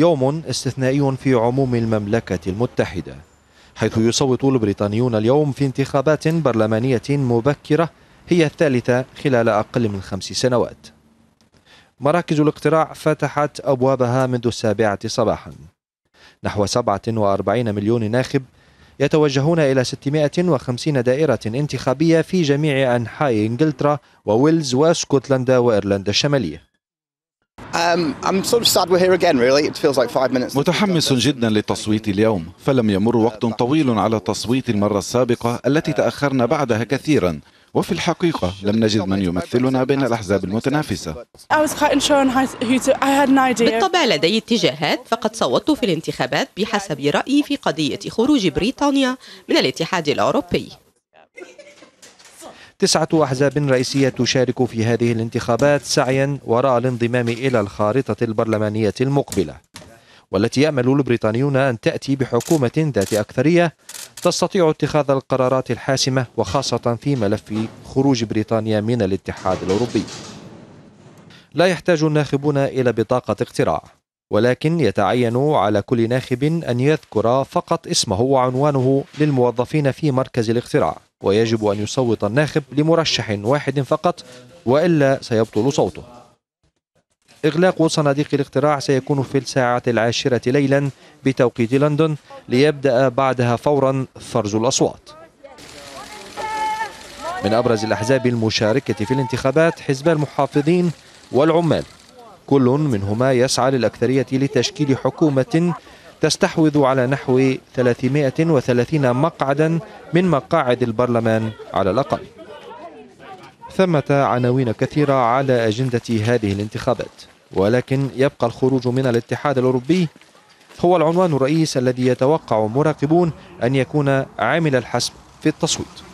يوم استثنائي في عموم المملكة المتحدة حيث يصوت البريطانيون اليوم في انتخابات برلمانية مبكرة هي الثالثة خلال أقل من خمس سنوات مراكز الاقتراع فتحت أبوابها منذ السابعة صباحا نحو 47 مليون ناخب يتوجهون إلى 650 دائرة انتخابية في جميع أنحاء إنجلترا وويلز واسكتلندا وإيرلندا الشمالية Um, متحمس جدا للتصويت اليوم فلم يمر وقت طويل على تصويت المرة السابقة التي تأخرنا بعدها كثيرا وفي الحقيقة لم نجد من يمثلنا بين الأحزاب المتنافسة بالطبع لدي اتجاهات فقد صوتت في الانتخابات بحسب رأيي في قضية خروج بريطانيا من الاتحاد الأوروبي تسعة أحزاب رئيسية تشارك في هذه الانتخابات سعيا وراء الانضمام إلى الخارطة البرلمانية المقبلة والتي يأمل البريطانيون أن تأتي بحكومة ذات أكثرية تستطيع اتخاذ القرارات الحاسمة وخاصة في ملف خروج بريطانيا من الاتحاد الأوروبي لا يحتاج الناخبون إلى بطاقة اقتراع ولكن يتعين على كل ناخب أن يذكر فقط اسمه وعنوانه للموظفين في مركز الاختراع ويجب أن يصوت الناخب لمرشح واحد فقط وإلا سيبطل صوته إغلاق صناديق الاختراع سيكون في الساعة العاشرة ليلا بتوقيت لندن ليبدأ بعدها فورا فرز الأصوات من أبرز الأحزاب المشاركة في الانتخابات حزب المحافظين والعمال كل منهما يسعى للأكثرية لتشكيل حكومة تستحوذ على نحو 330 مقعدا من مقاعد البرلمان على الأقل ثمة عناوين كثيرة على أجندة هذه الانتخابات ولكن يبقى الخروج من الاتحاد الأوروبي هو العنوان الرئيس الذي يتوقع مراقبون أن يكون عامل الحسم في التصويت